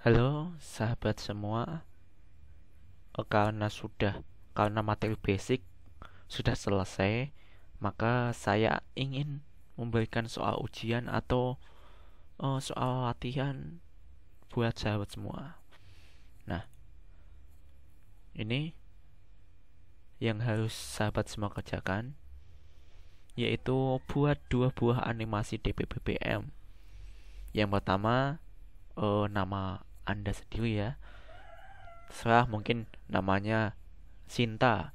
Halo sahabat semua eh, Karena sudah Karena materi basic Sudah selesai Maka saya ingin Memberikan soal ujian atau oh, Soal latihan Buat sahabat semua Nah Ini Yang harus sahabat semua kerjakan Yaitu buat dua buah animasi DPPBM. Yang pertama uh, Nama anda sendiri ya. setelah mungkin namanya Sinta.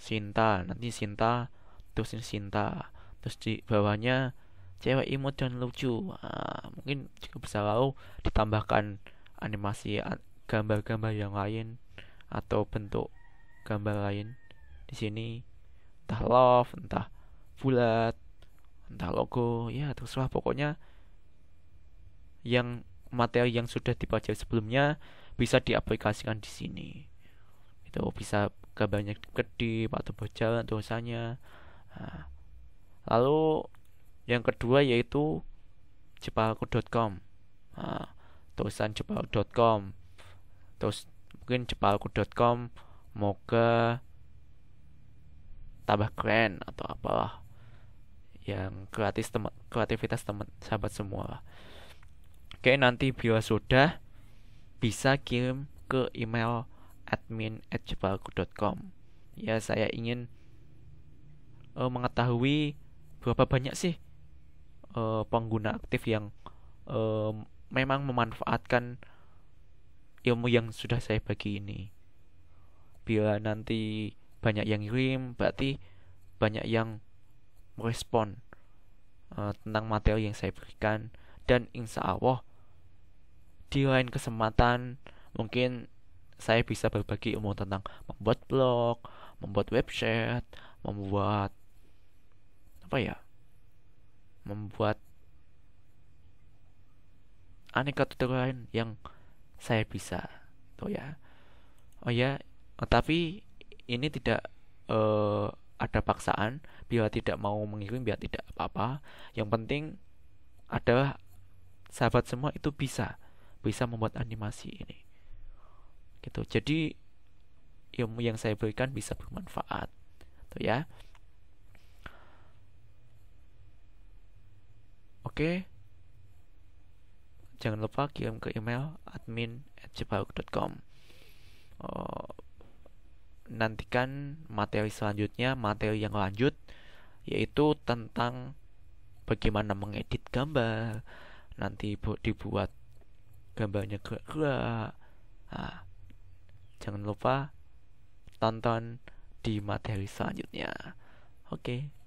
Sinta, nanti Sinta, terus ini Sinta. Terus di bawahnya cewek imut dan lucu. Nah, mungkin juga bisa lalu ditambahkan animasi gambar-gambar yang lain atau bentuk gambar lain di sini entah love entah bulat entah logo ya terserah pokoknya yang materi yang sudah dipelajari sebelumnya bisa diaplikasikan di sini itu bisa ke banyak kedip atau berjalan dosanya nah. lalu yang kedua yaitu jepalku.com nah, tulisan jepalku.com terus mungkin jepalku.com moga tambah keren atau apalah yang kreatif teman kreativitas teman sahabat semua Oke, nanti bila sudah bisa kirim ke email admin@jebalku.com. Ya, saya ingin uh, mengetahui berapa banyak sih uh, pengguna aktif yang uh, memang memanfaatkan ilmu yang sudah saya bagi ini. Bila nanti banyak yang kirim, berarti banyak yang merespon uh, tentang materi yang saya berikan dan insya Allah di lain kesempatan mungkin saya bisa berbagi ilmu tentang membuat blog, membuat website, membuat apa ya? Membuat aneka tutorial lain yang saya bisa. tuh gitu ya. Oh ya, tetapi eh, ini tidak uh, ada paksaan bila tidak mau mengirim biar tidak apa-apa. Yang penting adalah sahabat semua itu bisa bisa membuat animasi ini gitu jadi ilmu yang saya berikan bisa bermanfaat tuh gitu ya oke jangan lupa kirim ke email admin at oh, nantikan materi selanjutnya materi yang lanjut yaitu tentang bagaimana mengedit gambar nanti dibuat gambarnya gerak-gerak nah, jangan lupa tonton di materi selanjutnya oke okay.